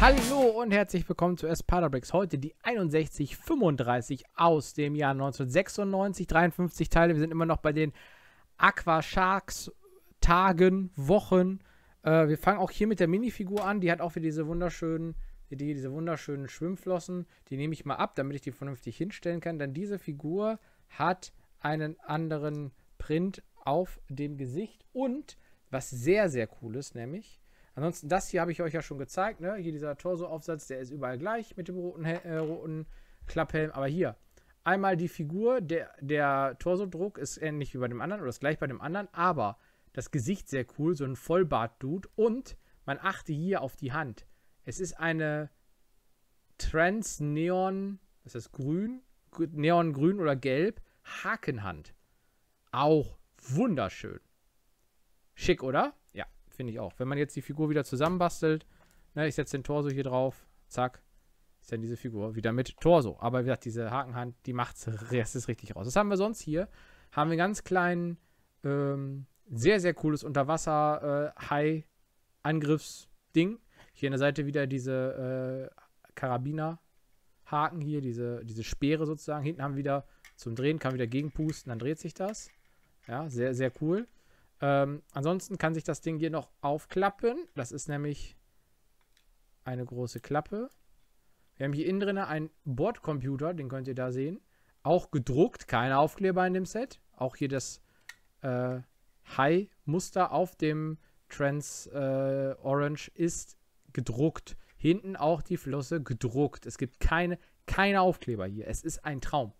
Hallo und herzlich willkommen zu Espada Bricks. Heute die 6135 aus dem Jahr 1996, 53 Teile. Wir sind immer noch bei den Aqua Sharks Tagen, Wochen. Äh, wir fangen auch hier mit der Minifigur an. Die hat auch wieder diese wunderschönen, die, diese wunderschönen Schwimmflossen. Die nehme ich mal ab, damit ich die vernünftig hinstellen kann. Denn diese Figur hat einen anderen Print auf dem Gesicht und was sehr, sehr cool ist, nämlich Ansonsten, das hier habe ich euch ja schon gezeigt. Ne? Hier dieser Torso-Aufsatz, der ist überall gleich mit dem roten, äh, roten Klapphelm. Aber hier, einmal die Figur, der, der Torso-Druck ist ähnlich wie bei dem anderen oder ist gleich bei dem anderen, aber das Gesicht sehr cool, so ein Vollbart-Dude. Und man achte hier auf die Hand. Es ist eine Trans-Neon, was ist das, grün? Neon-grün oder gelb, Hakenhand. Auch wunderschön. Schick, oder? Finde ich auch. Wenn man jetzt die Figur wieder zusammenbastelt, ne, ich setze den Torso hier drauf, zack, ist dann diese Figur wieder mit Torso. Aber wie gesagt, diese Hakenhand, die macht es richtig raus. Was haben wir sonst hier. Haben wir einen ganz kleinen, ähm, sehr, sehr cooles Unterwasser-High-Angriffsding. Äh, hier an der Seite wieder diese äh, Karabiner-Haken hier, diese, diese Speere sozusagen. Hinten haben wir wieder zum Drehen, kann wieder gegenpusten, dann dreht sich das. Ja, sehr, sehr cool. Ähm, ansonsten kann sich das Ding hier noch aufklappen. Das ist nämlich eine große Klappe. Wir haben hier innen drin einen Bordcomputer, den könnt ihr da sehen. Auch gedruckt, keine Aufkleber in dem Set. Auch hier das äh, High-Muster auf dem Trans äh, Orange ist gedruckt. Hinten auch die Flosse gedruckt. Es gibt keine, keine Aufkleber hier. Es ist ein Traum.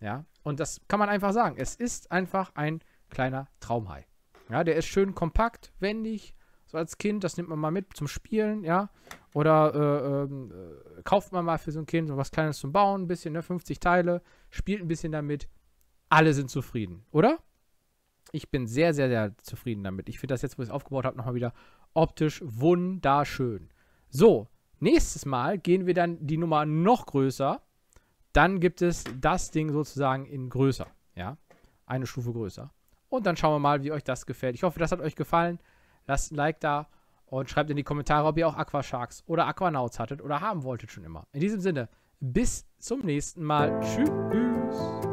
Ja, und das kann man einfach sagen. Es ist einfach ein kleiner Traumhai. Ja, der ist schön kompakt, wendig, so als Kind, das nimmt man mal mit zum Spielen, ja. Oder äh, ähm, äh, kauft man mal für so ein Kind so was Kleines zum Bauen, ein bisschen, ne, 50 Teile, spielt ein bisschen damit. Alle sind zufrieden, oder? Ich bin sehr, sehr, sehr zufrieden damit. Ich finde das jetzt, wo ich es aufgebaut habe, nochmal wieder optisch wunderschön. So, nächstes Mal gehen wir dann die Nummer noch größer. Dann gibt es das Ding sozusagen in größer, ja. Eine Stufe größer. Und dann schauen wir mal, wie euch das gefällt. Ich hoffe, das hat euch gefallen. Lasst ein Like da und schreibt in die Kommentare, ob ihr auch Aquasharks oder Aquanauts hattet oder haben wolltet schon immer. In diesem Sinne, bis zum nächsten Mal. Tschüss.